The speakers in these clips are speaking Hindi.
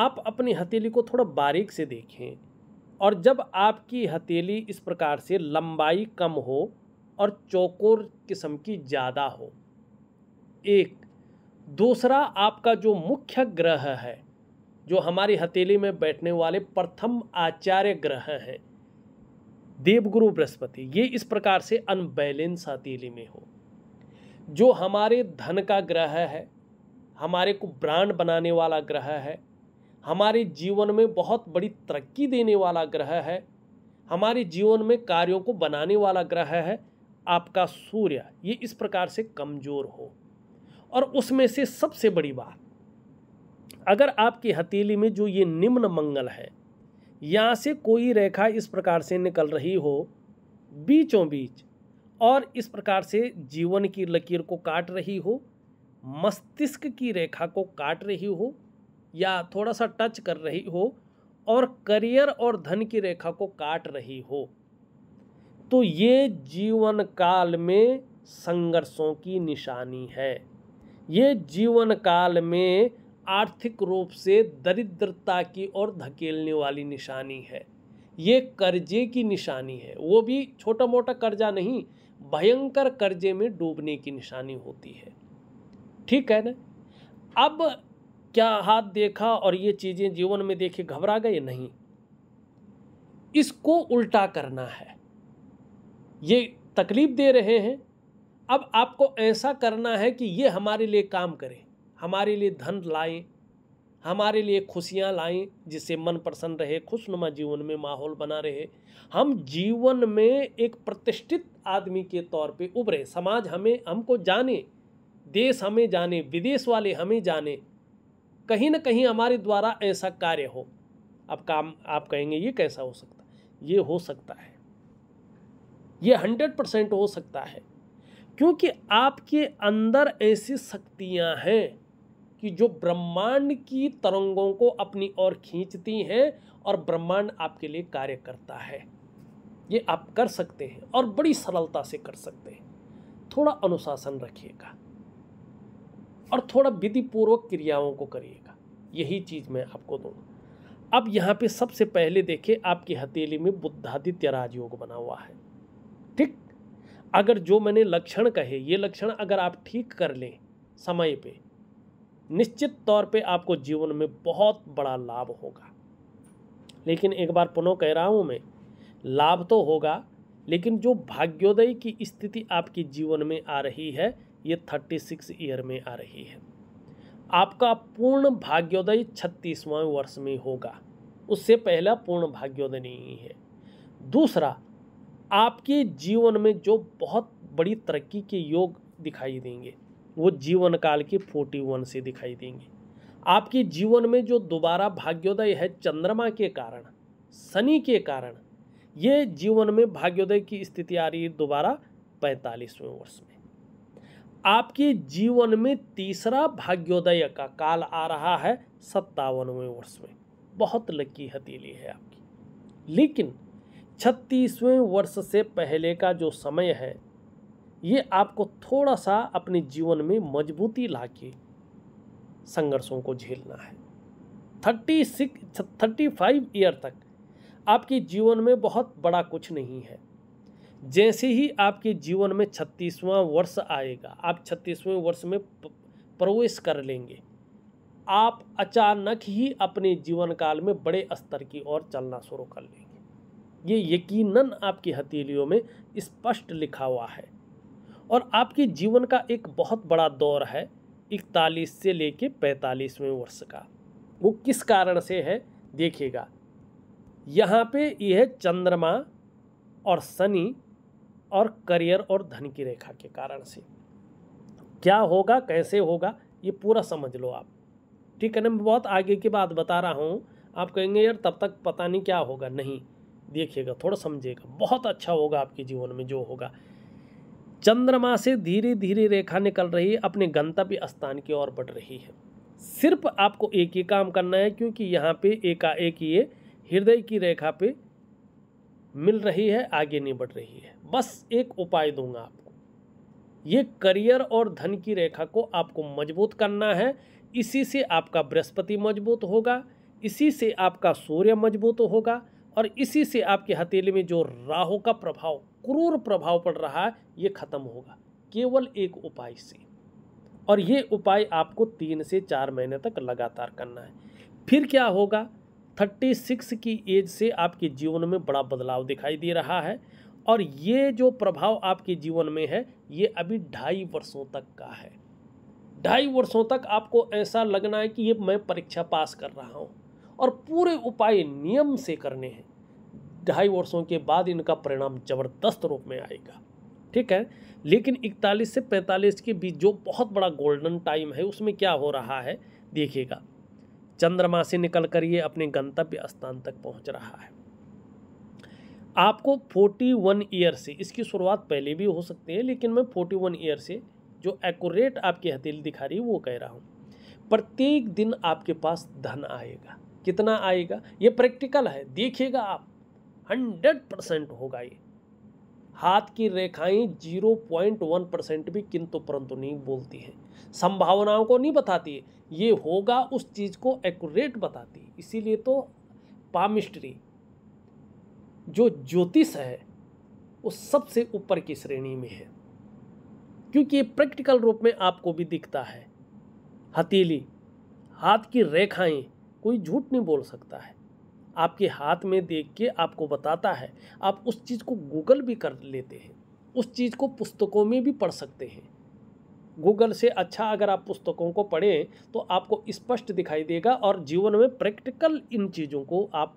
आप अपनी हथेली को थोड़ा बारीक से देखें और जब आपकी हथेली इस प्रकार से लंबाई कम हो और चौकोर किस्म की ज़्यादा हो एक दूसरा आपका जो मुख्य ग्रह है जो हमारी हथेली में बैठने वाले प्रथम आचार्य ग्रह हैं देवगुरु बृहस्पति ये इस प्रकार से अनबैलेंस हथेली में हो जो हमारे धन का ग्रह है हमारे को ब्रांड बनाने वाला ग्रह है हमारे जीवन में बहुत बड़ी तरक्की देने वाला ग्रह है हमारे जीवन में कार्यों को बनाने वाला ग्रह है आपका सूर्य ये इस प्रकार से कमज़ोर हो और उसमें से सबसे बड़ी बात अगर आपकी हथेली में जो ये निम्न मंगल है यहाँ से कोई रेखा इस प्रकार से निकल रही हो बीचों बीच और इस प्रकार से जीवन की लकीर को काट रही हो मस्तिष्क की रेखा को काट रही हो या थोड़ा सा टच कर रही हो और करियर और धन की रेखा को काट रही हो तो ये जीवन काल में संघर्षों की निशानी है ये जीवन काल में आर्थिक रूप से दरिद्रता की ओर धकेलने वाली निशानी है ये कर्जे की निशानी है वो भी छोटा मोटा कर्जा नहीं भयंकर कर्जे में डूबने की निशानी होती है ठीक है ना अब क्या हाथ देखा और ये चीज़ें जीवन में देखे घबरा गए नहीं इसको उल्टा करना है ये तकलीफ दे रहे हैं अब आपको ऐसा करना है कि ये हमारे लिए काम करें हमारे लिए धन लाएं हमारे लिए खुशियाँ लाएं जिससे मन प्रसन्न रहे खुशनुमा जीवन में माहौल बना रहे हम जीवन में एक प्रतिष्ठित आदमी के तौर पे उभरे समाज हमें हमको जाने देश हमें जाने विदेश वाले हमें जाने कहीं ना कहीं हमारे द्वारा ऐसा कार्य हो अब काम आप कहेंगे ये कैसा हो सकता है ये हो सकता है ये हंड्रेड परसेंट हो सकता है क्योंकि आपके अंदर ऐसी शक्तियाँ हैं कि जो ब्रह्मांड की तरंगों को अपनी ओर खींचती हैं और ब्रह्मांड आपके लिए कार्य करता है ये आप कर सकते हैं और बड़ी सरलता से कर सकते हैं थोड़ा अनुशासन रखिएगा और थोड़ा विधिपूर्वक क्रियाओं को करिएगा यही चीज़ मैं आपको दूँगा अब यहाँ पे सबसे पहले देखिए आपकी हथेली में बुद्धादित्य राजयोग बना हुआ है ठीक अगर जो मैंने लक्षण कहे ये लक्षण अगर आप ठीक कर लें समय पे निश्चित तौर पे आपको जीवन में बहुत बड़ा लाभ होगा लेकिन एक बार पुनः कह रहा हूँ मैं लाभ तो होगा लेकिन जो भाग्योदय की स्थिति आपके जीवन में आ रही है ये थर्टी सिक्स ईयर में आ रही है आपका पूर्ण भाग्योदय छत्तीसवा वर्ष में होगा उससे पहला पूर्ण भाग्योदय नहीं है दूसरा आपके जीवन में जो बहुत बड़ी तरक्की के योग दिखाई देंगे वो जीवन काल के फोर्टी वन से दिखाई देंगे आपके जीवन में जो दोबारा भाग्योदय है चंद्रमा के कारण शनि के कारण ये जीवन में भाग्योदय की स्थिति आ रही है दोबारा पैंतालीसवें वर्ष में आपके जीवन में तीसरा भाग्योदय का काल आ रहा है सत्तावनवें वर्ष में बहुत लकी हथेली है आपकी लेकिन छत्तीसवें वर्ष से पहले का जो समय है ये आपको थोड़ा सा अपने जीवन में मजबूती ला के संघर्षों को झेलना है thirty six thirty five year तक आपके जीवन में बहुत बड़ा कुछ नहीं है जैसे ही आपके जीवन में छत्तीसवां वर्ष आएगा आप छत्तीसवें वर्ष में प्रवेश कर लेंगे आप अचानक ही अपने जीवन काल में बड़े स्तर की ओर चलना शुरू कर लेंगे ये यकीनन आपकी हथेलियों में स्पष्ट लिखा हुआ है और आपके जीवन का एक बहुत बड़ा दौर है इकतालीस से लेके पैंतालीसवें वर्ष का वो किस कारण से है देखिएगा यहाँ पे यह चंद्रमा और शनि और करियर और धन की रेखा के कारण से क्या होगा कैसे होगा ये पूरा समझ लो आप ठीक है ना मैं बहुत आगे की बात बता रहा हूँ आप कहेंगे यार तब तक पता नहीं क्या होगा नहीं देखिएगा थोड़ा समझिएगा बहुत अच्छा होगा आपके जीवन में जो होगा चंद्रमा से धीरे धीरे रेखा निकल रही है अपने गंतव्य स्थान की ओर बढ़ रही है सिर्फ आपको एक ही काम करना है क्योंकि यहाँ पे एकाएक ये हृदय की रेखा पे मिल रही है आगे नहीं बढ़ रही है बस एक उपाय दूंगा आपको ये करियर और धन की रेखा को आपको मजबूत करना है इसी से आपका बृहस्पति मजबूत होगा इसी से आपका सूर्य मजबूत होगा और इसी से आपकी हथेली में जो राहु का प्रभाव क्रूर प्रभाव पड़ रहा है ये खत्म होगा केवल एक उपाय से और ये उपाय आपको तीन से चार महीने तक लगातार करना है फिर क्या होगा थर्टी सिक्स की एज से आपके जीवन में बड़ा बदलाव दिखाई दे रहा है और ये जो प्रभाव आपके जीवन में है ये अभी ढाई वर्षों तक का है ढाई वर्षों तक आपको ऐसा लगना है कि ये मैं परीक्षा पास कर रहा हूँ और पूरे उपाय नियम से करने हैं ढाई वर्षों के बाद इनका परिणाम जबरदस्त रूप में आएगा ठीक है लेकिन 41 से 45 के बीच जो बहुत बड़ा गोल्डन टाइम है उसमें क्या हो रहा है देखिएगा चंद्रमा से निकल कर ये अपने गंतव्य स्थान तक पहुंच रहा है आपको 41 ईयर से इसकी शुरुआत पहले भी हो सकती है लेकिन मैं 41 ईयर से जो एक्यूरेट आपकी हथेली दिखा रही है वो कह रहा हूँ प्रत्येक दिन आपके पास धन आएगा कितना आएगा ये प्रैक्टिकल है देखिएगा आप हंड्रेड परसेंट होगा ये हाथ की रेखाएं जीरो पॉइंट वन परसेंट भी किंतु परंतु नहीं बोलती हैं संभावनाओं को नहीं बताती है ये होगा उस चीज़ को एकूरेट बताती इसीलिए तो पामिस्ट्री जो ज्योतिष है वो सबसे ऊपर की श्रेणी में है क्योंकि ये प्रैक्टिकल रूप में आपको भी दिखता है हथेली हाथ की रेखाएं कोई झूठ नहीं बोल सकता है आपके हाथ में देख के आपको बताता है आप उस चीज़ को गूगल भी कर लेते हैं उस चीज़ को पुस्तकों में भी पढ़ सकते हैं गूगल से अच्छा अगर आप पुस्तकों को पढ़ें तो आपको स्पष्ट दिखाई देगा और जीवन में प्रैक्टिकल इन चीज़ों को आप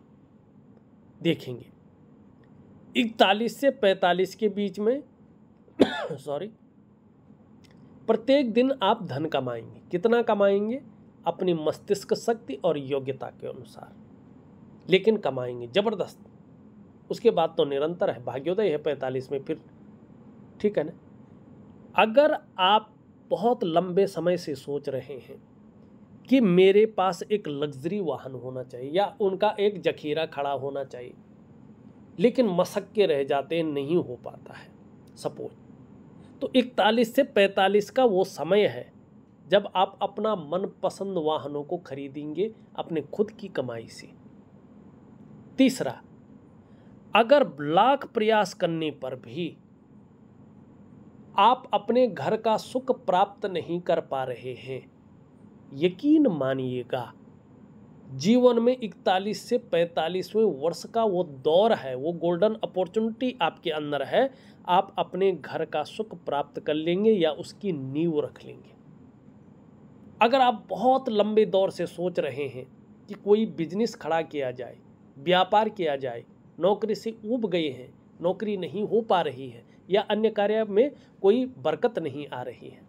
देखेंगे इकतालीस से पैंतालीस के बीच में सॉरी प्रत्येक दिन आप धन कमाएंगे कितना कमाएंगे अपनी मस्तिष्क शक्ति और योग्यता के अनुसार लेकिन कमाएंगे जबरदस्त उसके बाद तो निरंतर है भाग्योदय है पैंतालीस में फिर ठीक है ना अगर आप बहुत लंबे समय से सोच रहे हैं कि मेरे पास एक लग्जरी वाहन होना चाहिए या उनका एक जखीरा खड़ा होना चाहिए लेकिन मसक के रह जाते हैं नहीं हो पाता है सपोज तो इकतालीस से पैंतालीस का वो समय है जब आप अपना मनपसंद वाहनों को खरीदेंगे अपने खुद की कमाई से तीसरा अगर लाख प्रयास करने पर भी आप अपने घर का सुख प्राप्त नहीं कर पा रहे हैं यकीन मानिएगा जीवन में इकतालीस से पैंतालीसवें वर्ष का वो दौर है वो गोल्डन अपॉर्चुनिटी आपके अंदर है आप अपने घर का सुख प्राप्त कर लेंगे या उसकी नींव रख लेंगे अगर आप बहुत लंबे दौर से सोच रहे हैं कि कोई बिजनेस खड़ा किया जाए व्यापार किया जाए नौकरी से ऊब गए हैं नौकरी नहीं हो पा रही है या अन्य कार्य में कोई बरकत नहीं आ रही है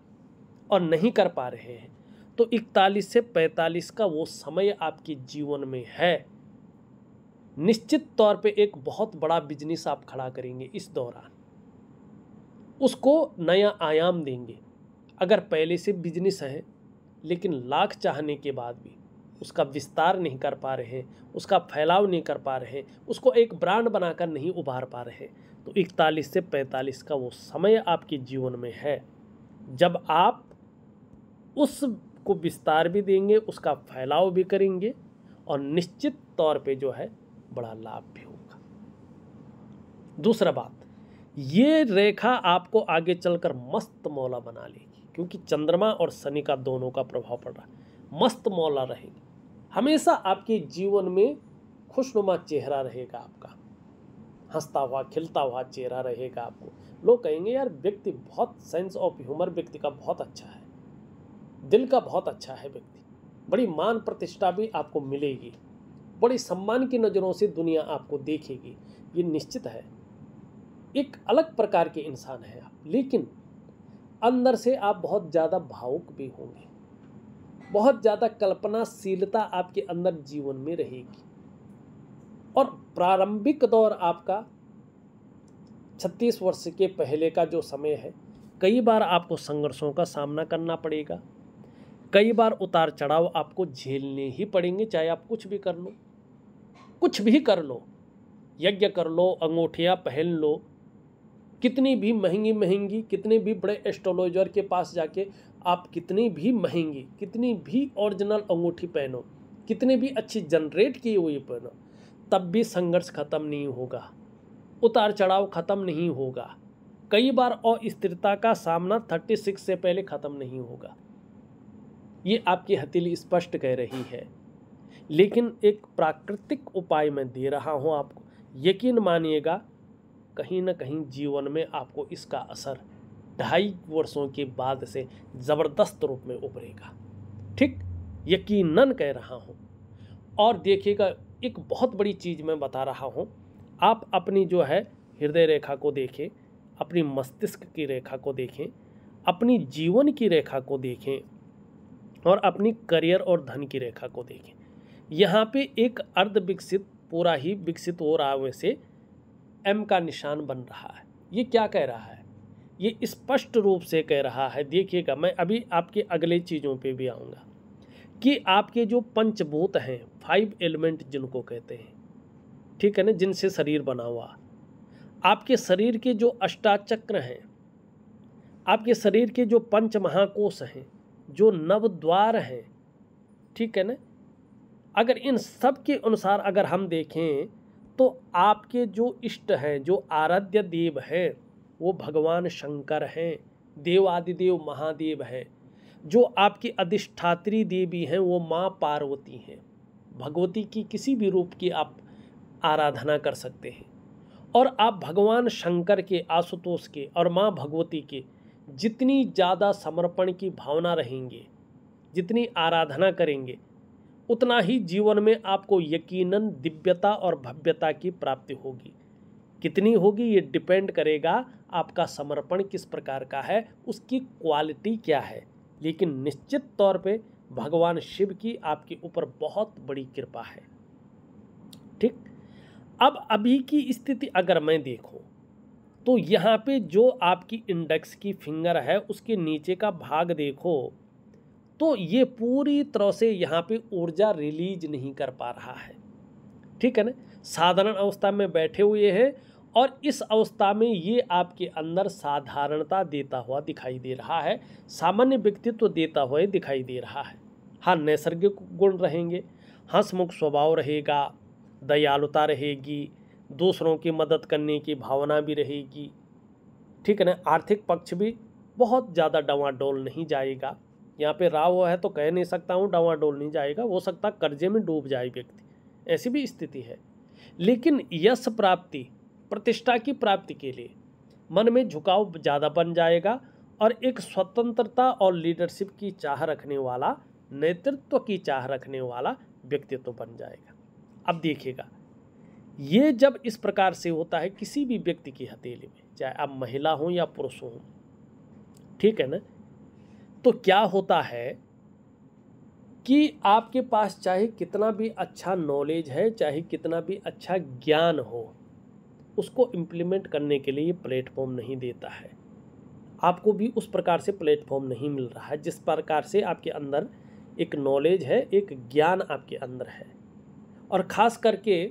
और नहीं कर पा रहे हैं तो इकतालीस से पैंतालीस का वो समय आपके जीवन में है निश्चित तौर पे एक बहुत बड़ा बिजनेस आप खड़ा करेंगे इस दौरान उसको नया आयाम देंगे अगर पहले से बिजनेस है लेकिन लाख चाहने के बाद भी उसका विस्तार नहीं कर पा रहे हैं उसका फैलाव नहीं कर पा रहे हैं उसको एक ब्रांड बनाकर नहीं उभार पा रहे हैं तो इकतालीस से पैंतालीस का वो समय आपके जीवन में है जब आप उस उसको विस्तार भी देंगे उसका फैलाव भी करेंगे और निश्चित तौर पे जो है बड़ा लाभ भी होगा दूसरा बात ये रेखा आपको आगे चलकर मस्त मौला बना लेगी क्योंकि चंद्रमा और शनि का दोनों का प्रभाव पड़ रहा है मस्त मौला रहेगी हमेशा आपके जीवन में खुशनुमा चेहरा रहेगा आपका हंसता हुआ खिलता हुआ चेहरा रहेगा आपको लोग कहेंगे यार व्यक्ति बहुत सेंस ऑफ ह्यूमर व्यक्ति का बहुत अच्छा है दिल का बहुत अच्छा है व्यक्ति बड़ी मान प्रतिष्ठा भी आपको मिलेगी बड़ी सम्मान की नज़रों से दुनिया आपको देखेगी ये निश्चित है एक अलग प्रकार के इंसान हैं आप लेकिन अंदर से आप बहुत ज़्यादा भावुक भी होंगे बहुत ज़्यादा कल्पनाशीलता आपके अंदर जीवन में रहेगी और प्रारंभिक दौर आपका छत्तीस वर्ष के पहले का जो समय है कई बार आपको संघर्षों का सामना करना पड़ेगा कई बार उतार चढ़ाव आपको झेलने ही पड़ेंगे चाहे आप कुछ भी कर लो कुछ भी कर लो यज्ञ कर लो अंगूठियाँ पहन लो कितनी भी महंगी महंगी कितने भी बड़े एस्ट्रोलॉजर के पास जाके आप कितनी भी महंगी कितनी भी ओरिजिनल अंगूठी पहनो कितने भी अच्छी जनरेट की हुई पहनो तब भी संघर्ष खत्म नहीं होगा उतार चढ़ाव खत्म नहीं होगा कई बार अस्थिरता का सामना 36 से पहले ख़त्म नहीं होगा ये आपकी हथेली स्पष्ट कह रही है लेकिन एक प्राकृतिक उपाय मैं दे रहा हूँ आपको यकीन मानिएगा कहीं ना कहीं जीवन में आपको इसका असर ढाई वर्षों के बाद से ज़बरदस्त रूप में उभरेगा ठीक यकीनन कह रहा हूँ और देखिएगा एक बहुत बड़ी चीज़ मैं बता रहा हूँ आप अपनी जो है हृदय रेखा को देखें अपनी मस्तिष्क की रेखा को देखें अपनी जीवन की रेखा को देखें और अपनी करियर और धन की रेखा को देखें यहाँ पे एक अर्ध विकसित पूरा ही विकसित हो रहा में से एम का निशान बन रहा है ये क्या कह रहा है ये स्पष्ट रूप से कह रहा है देखिएगा मैं अभी आपके अगले चीज़ों पे भी आऊँगा कि आपके जो पंचभूत हैं फाइव एलिमेंट जिनको कहते हैं ठीक है ना जिनसे शरीर बना हुआ आपके शरीर के जो अष्टाचक्र हैं आपके शरीर के जो पंच महाकोश हैं जो नवद्वार हैं ठीक है ना अगर इन सब के अनुसार अगर हम देखें तो आपके जो इष्ट हैं जो आराध्य देव हैं वो भगवान शंकर हैं देव आदिदेव महादेव हैं जो आपकी अधिष्ठात्री देवी हैं वो माँ पार्वती हैं भगवती की किसी भी रूप की आप आराधना कर सकते हैं और आप भगवान शंकर के आशुतोष के और माँ भगवती के जितनी ज़्यादा समर्पण की भावना रहेंगे जितनी आराधना करेंगे उतना ही जीवन में आपको यकीनन दिव्यता और भव्यता की प्राप्ति होगी कितनी होगी ये डिपेंड करेगा आपका समर्पण किस प्रकार का है उसकी क्वालिटी क्या है लेकिन निश्चित तौर पे भगवान शिव की आपके ऊपर बहुत बड़ी कृपा है ठीक अब अभी की स्थिति अगर मैं देखूं तो यहाँ पे जो आपकी इंडेक्स की फिंगर है उसके नीचे का भाग देखो तो ये पूरी तरह से यहाँ पे ऊर्जा रिलीज नहीं कर पा रहा है ठीक है ना साधारण अवस्था में बैठे हुए हैं और इस अवस्था में ये आपके अंदर साधारणता देता हुआ दिखाई दे रहा है सामान्य व्यक्तित्व देता हुआ दिखाई दे रहा है हाँ नैसर्गिक गुण रहेंगे हंसमुख स्वभाव रहेगा दयालुता रहेगी दूसरों की मदद करने की भावना भी रहेगी ठीक है ना आर्थिक पक्ष भी बहुत ज़्यादा डवाडोल नहीं जाएगा यहाँ पे राव है तो कह नहीं सकता हूँ डवाडोल नहीं जाएगा हो सकता कर्जे में डूब जाए व्यक्ति ऐसी भी स्थिति है लेकिन यश प्राप्ति प्रतिष्ठा की प्राप्ति के लिए मन में झुकाव ज़्यादा बन जाएगा और एक स्वतंत्रता और लीडरशिप की चाह रखने वाला नेतृत्व की चाह रखने वाला व्यक्तित्व बन जाएगा अब देखिएगा ये जब इस प्रकार से होता है किसी भी व्यक्ति की हथेली में चाहे आप महिला हों या पुरुष हों ठीक है ना तो क्या होता है कि आपके पास चाहे कितना भी अच्छा नॉलेज है चाहे कितना भी अच्छा ज्ञान हो उसको इम्प्लीमेंट करने के लिए प्लेटफॉर्म नहीं देता है आपको भी उस प्रकार से प्लेटफॉर्म नहीं मिल रहा है जिस प्रकार से आपके अंदर एक नॉलेज है एक ज्ञान आपके अंदर है और ख़ास करके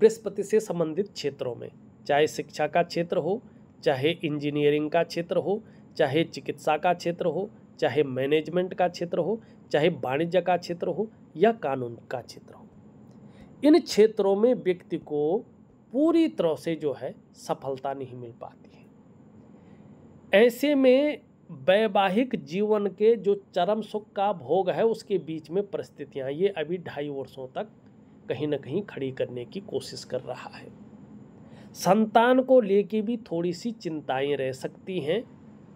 बृहस्पति से संबंधित क्षेत्रों में चाहे शिक्षा का क्षेत्र हो चाहे इंजीनियरिंग का क्षेत्र हो चाहे चिकित्सा का क्षेत्र हो चाहे मैनेजमेंट का क्षेत्र हो चाहे वाणिज्य का क्षेत्र हो या कानून का क्षेत्र हो इन क्षेत्रों में व्यक्ति को पूरी तरह से जो है सफलता नहीं मिल पाती है ऐसे में वैवाहिक जीवन के जो चरम सुख का भोग है उसके बीच में परिस्थितियाँ ये अभी ढाई वर्षों तक कहीं ना कहीं खड़ी करने की कोशिश कर रहा है संतान को लेके भी थोड़ी सी चिंताएं रह सकती हैं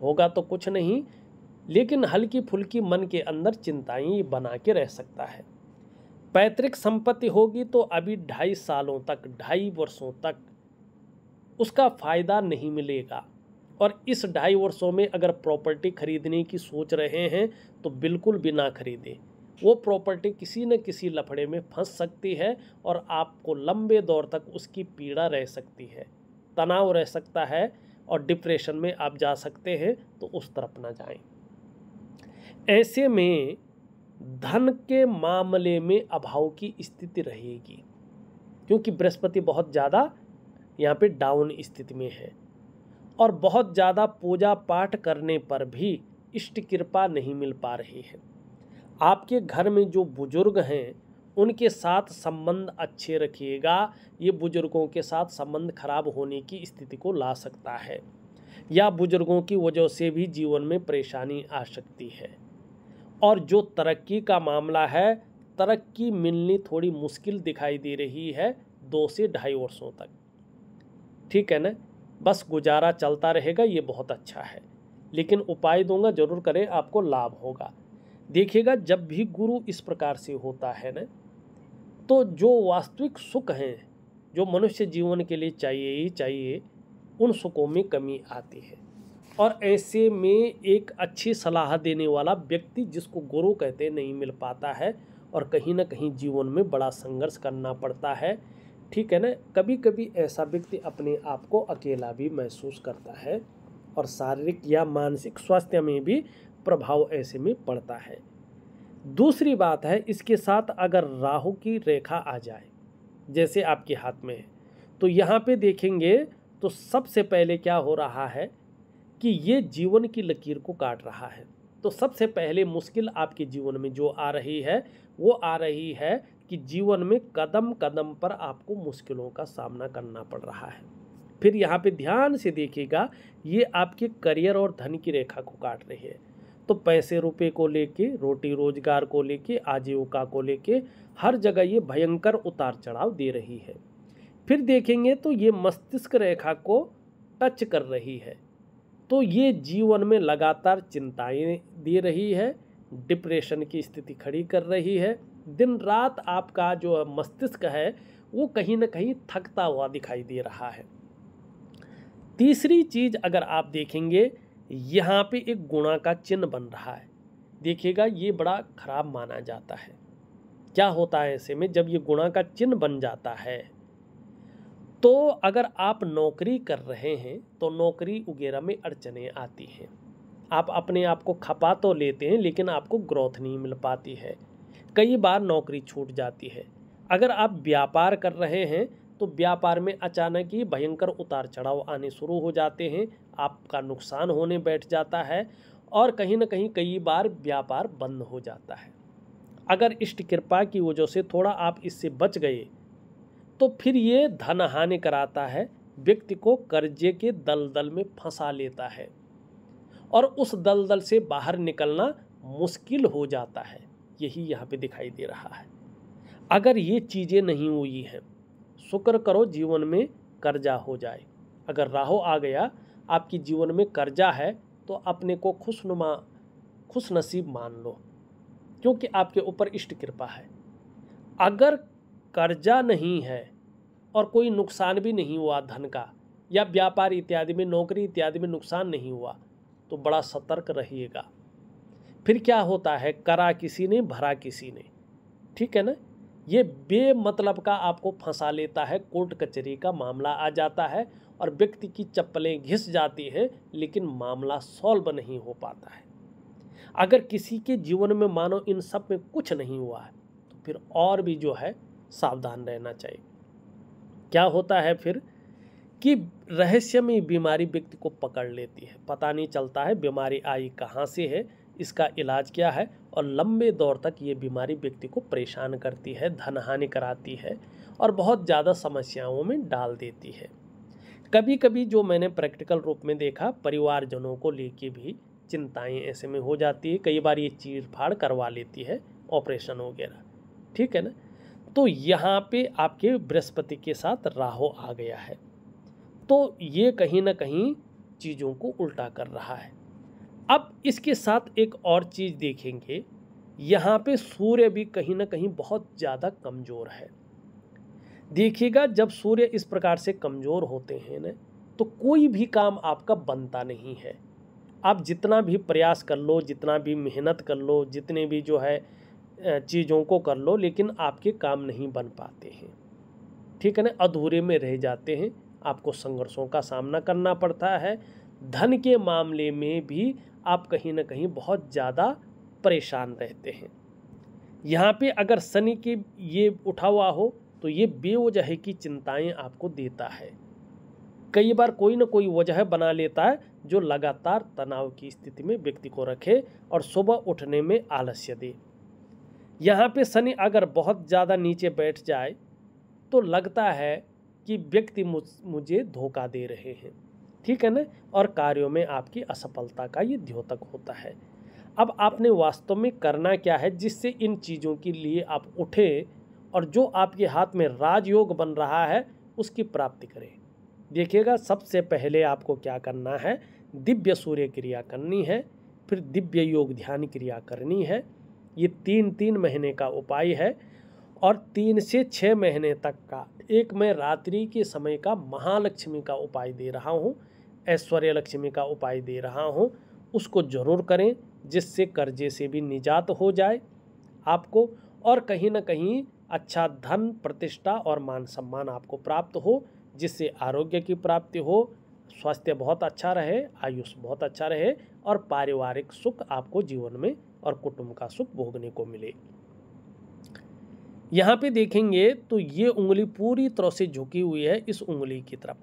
होगा तो कुछ नहीं लेकिन हल्की फुल्की मन के अंदर चिंताएं बना के रह सकता है पैतृक संपत्ति होगी तो अभी ढाई सालों तक ढाई वर्षों तक उसका फ़ायदा नहीं मिलेगा और इस ढाई वर्षों में अगर प्रॉपर्टी खरीदने की सोच रहे हैं तो बिल्कुल भी ना खरीदें वो प्रॉपर्टी किसी न किसी लफड़े में फंस सकती है और आपको लंबे दौर तक उसकी पीड़ा रह सकती है तनाव रह सकता है और डिप्रेशन में आप जा सकते हैं तो उस तरफ ना जाएं ऐसे में धन के मामले में अभाव की स्थिति रहेगी क्योंकि बृहस्पति बहुत ज़्यादा यहाँ पे डाउन स्थिति में है और बहुत ज़्यादा पूजा पाठ करने पर भी इष्ट कृपा नहीं मिल पा रही है आपके घर में जो बुज़ुर्ग हैं उनके साथ संबंध अच्छे रखिएगा ये बुज़ुर्गों के साथ संबंध खराब होने की स्थिति को ला सकता है या बुज़ुर्गों की वजह से भी जीवन में परेशानी आ सकती है और जो तरक्की का मामला है तरक्की मिलनी थोड़ी मुश्किल दिखाई दे रही है दो से ढाई वर्षों तक ठीक है ना बस गुजारा चलता रहेगा ये बहुत अच्छा है लेकिन उपाय दूंगा ज़रूर करें आपको लाभ होगा देखिएगा जब भी गुरु इस प्रकार से होता है ना तो जो वास्तविक सुख हैं जो मनुष्य जीवन के लिए चाहिए ही चाहिए उन सुखों में कमी आती है और ऐसे में एक अच्छी सलाह देने वाला व्यक्ति जिसको गुरु कहते नहीं मिल पाता है और कहीं ना कहीं जीवन में बड़ा संघर्ष करना पड़ता है ठीक है ना कभी कभी ऐसा व्यक्ति अपने आप को अकेला भी महसूस करता है और शारीरिक या मानसिक स्वास्थ्य में भी प्रभाव ऐसे में पड़ता है दूसरी बात है इसके साथ अगर राहु की रेखा आ जाए जैसे आपके हाथ में है तो यहाँ पे देखेंगे तो सबसे पहले क्या हो रहा है कि ये जीवन की लकीर को काट रहा है तो सबसे पहले मुश्किल आपके जीवन में जो आ रही है वो आ रही है कि जीवन में कदम कदम पर आपको मुश्किलों का सामना करना पड़ रहा है फिर यहाँ पे ध्यान से देखिएगा ये आपके करियर और धन की रेखा को काट रही है तो पैसे रुपए को लेके रोटी रोजगार को लेके आजीविका को लेके हर जगह ये भयंकर उतार चढ़ाव दे रही है फिर देखेंगे तो ये मस्तिष्क रेखा को टच कर रही है तो ये जीवन में लगातार चिंताएं दे रही है डिप्रेशन की स्थिति खड़ी कर रही है दिन रात आपका जो मस्तिष्क है वो कहीं ना कहीं थकता हुआ दिखाई दे रहा है तीसरी चीज़ अगर आप देखेंगे यहाँ पे एक गुणा का चिन्ह बन रहा है देखिएगा ये बड़ा खराब माना जाता है क्या होता है ऐसे में जब ये गुणा का चिन्ह बन जाता है तो अगर आप नौकरी कर रहे हैं तो नौकरी वगैरह में अड़चने आती हैं आप अपने आप को खपा तो लेते हैं लेकिन आपको ग्रोथ नहीं मिल पाती है कई बार नौकरी छूट जाती है अगर आप व्यापार कर रहे हैं तो व्यापार में अचानक ही भयंकर उतार चढ़ाव आने शुरू हो जाते हैं आपका नुकसान होने बैठ जाता है और कहीं ना कहीं कई बार व्यापार बंद हो जाता है अगर इष्ट कृपा की वजह से थोड़ा आप इससे बच गए तो फिर ये धन हानि कराता है व्यक्ति को कर्जे के दलदल में फंसा लेता है और उस दलदल से बाहर निकलना मुश्किल हो जाता है यही यहाँ पे दिखाई दे रहा है अगर ये चीज़ें नहीं हुई हैं शुक्र करो जीवन में कर्जा हो जाए अगर राहु आ गया आपकी जीवन में कर्जा है तो अपने को खुशनुमा खुश नसीब मान लो क्योंकि आपके ऊपर इष्ट कृपा है अगर कर्जा नहीं है और कोई नुकसान भी नहीं हुआ धन का या व्यापार इत्यादि में नौकरी इत्यादि में नुकसान नहीं हुआ तो बड़ा सतर्क रहिएगा फिर क्या होता है करा किसी ने भरा किसी ने ठीक है ना ये बेमतलब का आपको फंसा लेता है कोर्ट कचहरी का मामला आ जाता है और व्यक्ति की चप्पलें घिस जाती है लेकिन मामला सॉल्व नहीं हो पाता है अगर किसी के जीवन में मानो इन सब में कुछ नहीं हुआ है तो फिर और भी जो है सावधान रहना चाहिए क्या होता है फिर कि रहस्यमय बीमारी व्यक्ति को पकड़ लेती है पता नहीं चलता है बीमारी आई कहाँ से है इसका इलाज क्या है और लंबे दौर तक ये बीमारी व्यक्ति को परेशान करती है धनहानि कराती है और बहुत ज़्यादा समस्याओं में डाल देती है कभी कभी जो मैंने प्रैक्टिकल रूप में देखा परिवारजनों को लेके भी चिंताएं ऐसे में हो जाती है कई बार ये चीर फाड़ करवा लेती है ऑपरेशन वगैरह ठीक है ना तो यहाँ पे आपके बृहस्पति के साथ राहु आ गया है तो ये कहीं ना कहीं चीज़ों को उल्टा कर रहा है अब इसके साथ एक और चीज़ देखेंगे यहाँ पे सूर्य भी कहीं ना कहीं बहुत ज़्यादा कमज़ोर है देखिएगा जब सूर्य इस प्रकार से कमज़ोर होते हैं ना तो कोई भी काम आपका बनता नहीं है आप जितना भी प्रयास कर लो जितना भी मेहनत कर लो जितने भी जो है चीज़ों को कर लो लेकिन आपके काम नहीं बन पाते हैं ठीक है ना अधूरे में रह जाते हैं आपको संघर्षों का सामना करना पड़ता है धन के मामले में भी आप कहीं ना कहीं बहुत ज़्यादा परेशान रहते हैं यहाँ पे अगर शनि की ये उठा हुआ हो तो ये बेवजह की चिंताएं आपको देता है कई बार कोई ना कोई वजह बना लेता है जो लगातार तनाव की स्थिति में व्यक्ति को रखे और सुबह उठने में आलस्य दे यहाँ पे शनि अगर बहुत ज़्यादा नीचे बैठ जाए तो लगता है कि व्यक्ति मुझ मुझे धोखा दे रहे हैं ठीक है ना और कार्यों में आपकी असफलता का ये द्योतक होता है अब आपने वास्तव में करना क्या है जिससे इन चीज़ों के लिए आप उठें और जो आपके हाथ में राजयोग बन रहा है उसकी प्राप्ति करें देखिएगा सबसे पहले आपको क्या करना है दिव्य सूर्य क्रिया करनी है फिर दिव्य योग ध्यान क्रिया करनी है ये तीन तीन महीने का उपाय है और तीन से छः महीने तक का एक मैं रात्रि के समय का महालक्ष्मी का उपाय दे रहा हूँ ऐश्वर्य लक्ष्मी का उपाय दे रहा हूँ उसको ज़रूर करें जिससे कर्जे से भी निजात हो जाए आपको और कहीं ना कहीं अच्छा धन प्रतिष्ठा और मान सम्मान आपको प्राप्त हो जिससे आरोग्य की प्राप्ति हो स्वास्थ्य बहुत अच्छा रहे आयुष बहुत अच्छा रहे और पारिवारिक सुख आपको जीवन में और कुटुंब का सुख भोगने को मिले यहाँ पे देखेंगे तो ये उंगली पूरी तरह से झुकी हुई है इस उंगली की तरफ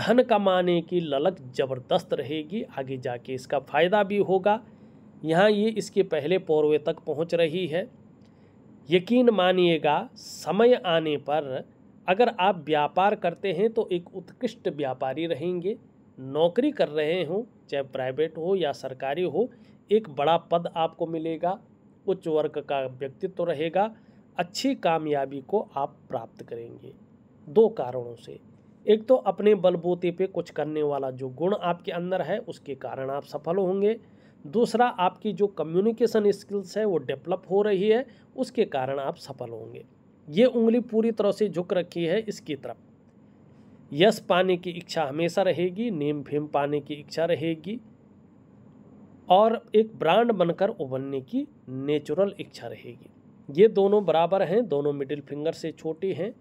धन कमाने की ललक जबरदस्त रहेगी आगे जाके इसका फायदा भी होगा यहाँ ये इसके पहले पौरवे तक पहुँच रही है यकीन मानिएगा समय आने पर अगर आप व्यापार करते हैं तो एक उत्कृष्ट व्यापारी रहेंगे नौकरी कर रहे हों चाहे प्राइवेट हो या सरकारी हो एक बड़ा पद आपको मिलेगा उच्च वर्ग का व्यक्तित्व तो रहेगा अच्छी कामयाबी को आप प्राप्त करेंगे दो कारणों से एक तो अपने बलबूते पे कुछ करने वाला जो गुण आपके अंदर है उसके कारण आप सफल होंगे दूसरा आपकी जो कम्युनिकेशन स्किल्स है वो डेवलप हो रही है उसके कारण आप सफल होंगे ये उंगली पूरी तरह से झुक रखी है इसकी तरफ यश पाने की इच्छा हमेशा रहेगी नेम फेम पाने की इच्छा रहेगी और एक ब्रांड बनकर उबरने की नेचुरल इच्छा रहेगी ये दोनों बराबर हैं दोनों मिडिल फिंगर से छोटी हैं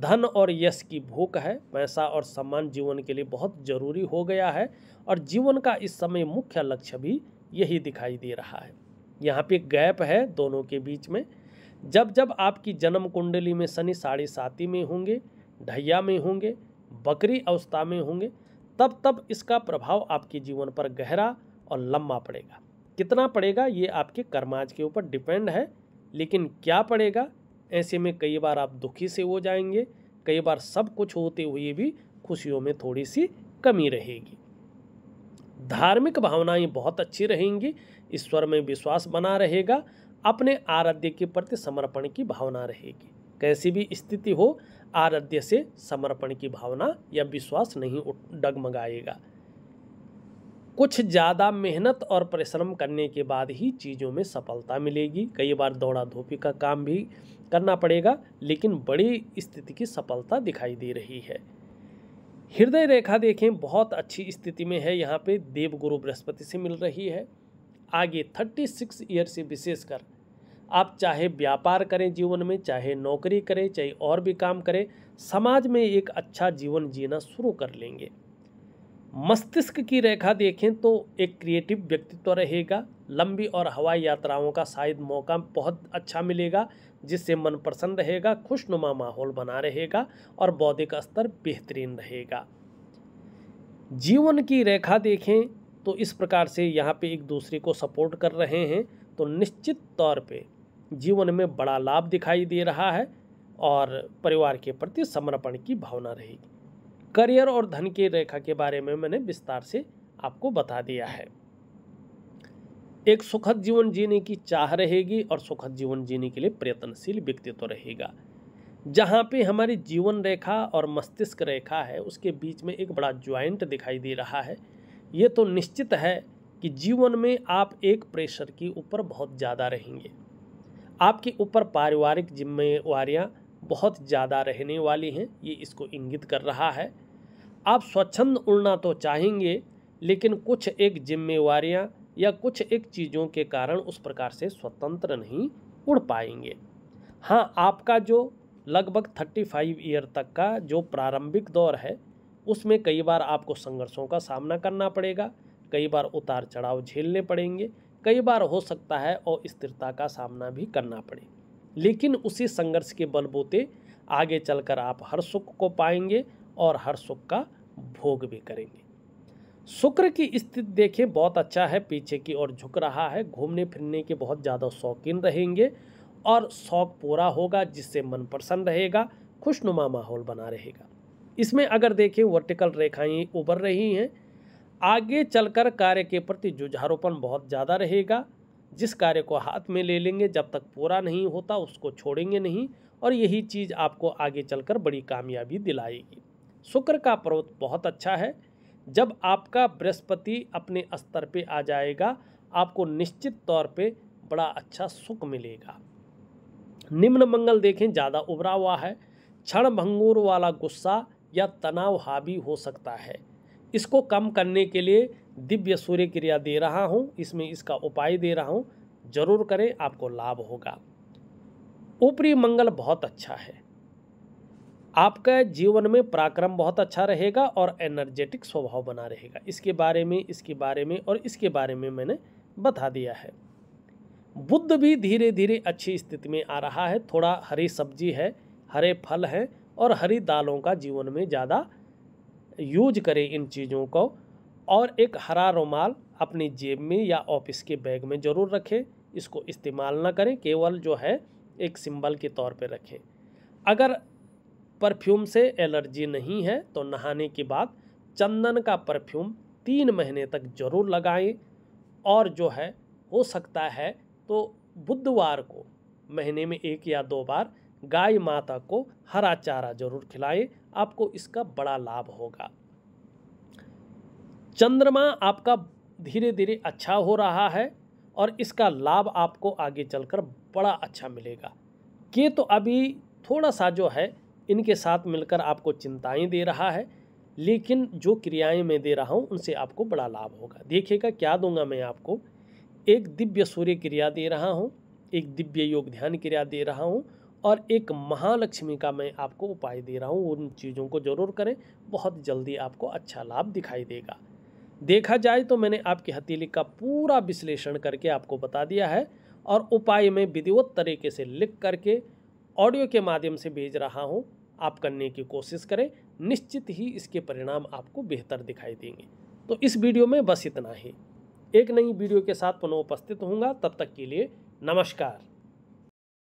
धन और यश की भूख है पैसा और सम्मान जीवन के लिए बहुत जरूरी हो गया है और जीवन का इस समय मुख्य लक्ष्य भी यही दिखाई दे रहा है यहाँ पे गैप है दोनों के बीच में जब जब आपकी जन्म कुंडली में शनि साढ़े साती में होंगे ढैया में होंगे बकरी अवस्था में होंगे तब तब इसका प्रभाव आपके जीवन पर गहरा और लंबा पड़ेगा कितना पड़ेगा ये आपके कर्माज के ऊपर डिपेंड है लेकिन क्या पड़ेगा ऐसे में कई बार आप दुखी से हो जाएंगे कई बार सब कुछ होते हुए भी खुशियों में थोड़ी सी कमी रहेगी धार्मिक भावनाएं बहुत अच्छी रहेंगी ईश्वर में विश्वास बना रहेगा अपने आराध्य के प्रति समर्पण की भावना रहेगी कैसी भी स्थिति हो आराध्य से समर्पण की भावना या विश्वास नहीं डगमगाएगा कुछ ज़्यादा मेहनत और परिश्रम करने के बाद ही चीज़ों में सफलता मिलेगी कई बार दौड़ा धोपी का काम भी करना पड़ेगा लेकिन बड़ी स्थिति की सफलता दिखाई दे रही है हृदय रेखा देखें बहुत अच्छी स्थिति में है यहाँ पे देवगुरु बृहस्पति से मिल रही है आगे थर्टी सिक्स ईयर से विशेषकर आप चाहे व्यापार करें जीवन में चाहे नौकरी करें चाहे और भी काम करें समाज में एक अच्छा जीवन जीना शुरू कर लेंगे मस्तिष्क की रेखा देखें तो एक क्रिएटिव व्यक्तित्व रहेगा लंबी और हवाई यात्राओं का शायद मौका बहुत अच्छा मिलेगा जिससे मन प्रसन्न रहेगा खुशनुमा माहौल बना रहेगा और बौद्धिक स्तर बेहतरीन रहेगा जीवन की रेखा देखें तो इस प्रकार से यहाँ पे एक दूसरे को सपोर्ट कर रहे हैं तो निश्चित तौर पे जीवन में बड़ा लाभ दिखाई दे रहा है और परिवार के प्रति समर्पण की भावना रहेगी करियर और धन की रेखा के बारे में मैंने विस्तार से आपको बता दिया है एक सुखद जीवन जीने की चाह रहेगी और सुखद जीवन जीने के लिए प्रयत्नशील व्यक्तित्व तो रहेगा जहाँ पे हमारी जीवन रेखा और मस्तिष्क रेखा है उसके बीच में एक बड़ा ज्वाइंट दिखाई दे रहा है ये तो निश्चित है कि जीवन में आप एक प्रेशर के ऊपर बहुत ज़्यादा रहेंगे आपके ऊपर पारिवारिक जिम्मेवार बहुत ज़्यादा रहने वाली हैं ये इसको इंगित कर रहा है आप स्वच्छंद उड़ना तो चाहेंगे लेकिन कुछ एक जिम्मेवारियाँ या कुछ एक चीज़ों के कारण उस प्रकार से स्वतंत्र नहीं उड़ पाएंगे हाँ आपका जो लगभग थर्टी फाइव ईयर तक का जो प्रारंभिक दौर है उसमें कई बार आपको संघर्षों का सामना करना पड़ेगा कई बार उतार चढ़ाव झेलने पड़ेंगे कई बार हो सकता है और स्थिरता का सामना भी करना पड़े लेकिन उसी संघर्ष के बलबूते आगे चलकर आप हर सुख को पाएंगे और हर सुख का भोग भी करेंगे शुक्र की स्थिति देखें बहुत अच्छा है पीछे की ओर झुक रहा है घूमने फिरने के बहुत ज़्यादा शौकीन रहेंगे और शौक पूरा होगा जिससे मन प्रसन्न रहेगा खुशनुमा माहौल बना रहेगा इसमें अगर देखें वर्टिकल रेखाएं उभर रही हैं आगे चलकर कार्य के प्रति जुझारोपण बहुत ज़्यादा रहेगा जिस कार्य को हाथ में ले लेंगे जब तक पूरा नहीं होता उसको छोड़ेंगे नहीं और यही चीज़ आपको आगे चलकर बड़ी कामयाबी दिलाएगी शुक्र का पर्वत बहुत अच्छा है जब आपका बृहस्पति अपने स्तर पे आ जाएगा आपको निश्चित तौर पे बड़ा अच्छा सुख मिलेगा निम्न मंगल देखें ज़्यादा उभरा हुआ है क्षण भंगूर वाला गुस्सा या तनाव हावी हो सकता है इसको कम करने के लिए दिव्य सूर्य क्रिया दे रहा हूँ इसमें इसका उपाय दे रहा हूँ जरूर करें आपको लाभ होगा ऊपरी मंगल बहुत अच्छा है आपका जीवन में पराक्रम बहुत अच्छा रहेगा और एनर्जेटिक स्वभाव बना रहेगा इसके बारे में इसके बारे में और इसके बारे में मैंने बता दिया है बुद्ध भी धीरे धीरे अच्छी स्थिति में आ रहा है थोड़ा हरी सब्जी है हरे फल हैं और हरी दालों का जीवन में ज़्यादा यूज करें इन चीज़ों को और एक हरा रुमाल अपनी जेब में या ऑफिस के बैग में ज़रूर रखें इसको इस्तेमाल ना करें केवल जो है एक सिंबल के तौर पे रखें अगर परफ्यूम से एलर्जी नहीं है तो नहाने के बाद चंदन का परफ्यूम तीन महीने तक जरूर लगाएं और जो है हो सकता है तो बुधवार को महीने में एक या दो बार गाय माता को हरा चारा जरूर खिलाएं आपको इसका बड़ा लाभ होगा चंद्रमा आपका धीरे धीरे अच्छा हो रहा है और इसका लाभ आपको आगे चलकर बड़ा अच्छा मिलेगा के तो अभी थोड़ा सा जो है इनके साथ मिलकर आपको चिंताएं दे रहा है लेकिन जो क्रियाएं मैं दे रहा हूँ उनसे आपको बड़ा लाभ होगा देखिएगा क्या दूंगा मैं आपको एक दिव्य सूर्य क्रिया दे रहा हूँ एक दिव्य योग ध्यान क्रिया दे रहा हूँ और एक महालक्ष्मी का मैं आपको उपाय दे रहा हूँ उन चीज़ों को जरूर करें बहुत जल्दी आपको अच्छा लाभ दिखाई देगा देखा जाए तो मैंने आपकी हथेली का पूरा विश्लेषण करके आपको बता दिया है और उपाय में विधिवत तरीके से लिख करके ऑडियो के माध्यम से भेज रहा हूँ आप करने की कोशिश करें निश्चित ही इसके परिणाम आपको बेहतर दिखाई देंगे तो इस वीडियो में बस इतना ही एक नई वीडियो के साथ पुनः उपस्थित होऊंगा तब तक के लिए नमस्कार